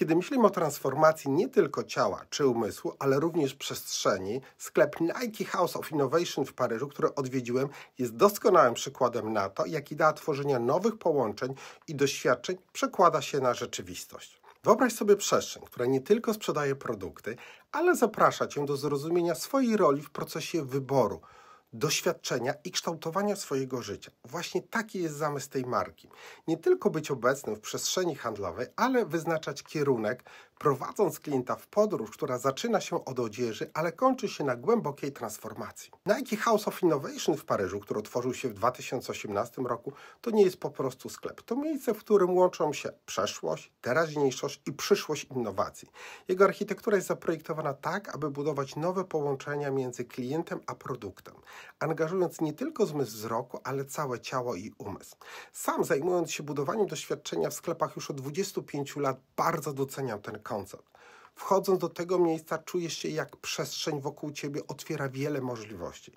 Kiedy myślimy o transformacji nie tylko ciała czy umysłu, ale również przestrzeni, sklep Nike House of Innovation w Paryżu, który odwiedziłem, jest doskonałym przykładem na to, jak idea tworzenia nowych połączeń i doświadczeń przekłada się na rzeczywistość. Wyobraź sobie przestrzeń, która nie tylko sprzedaje produkty, ale zaprasza cię do zrozumienia swojej roli w procesie wyboru, doświadczenia i kształtowania swojego życia. Właśnie taki jest zamysł tej marki. Nie tylko być obecnym w przestrzeni handlowej, ale wyznaczać kierunek, prowadząc klienta w podróż, która zaczyna się od odzieży, ale kończy się na głębokiej transformacji. Nike House of Innovation w Paryżu, który otworzył się w 2018 roku, to nie jest po prostu sklep. To miejsce, w którym łączą się przeszłość, teraźniejszość i przyszłość innowacji. Jego architektura jest zaprojektowana tak, aby budować nowe połączenia między klientem a produktem, angażując nie tylko zmysł wzroku, ale całe ciało i umysł. Sam zajmując się budowaniem doświadczenia w sklepach już od 25 lat, bardzo doceniam ten koncert. Wchodząc do tego miejsca, czujesz się jak przestrzeń wokół ciebie otwiera wiele możliwości.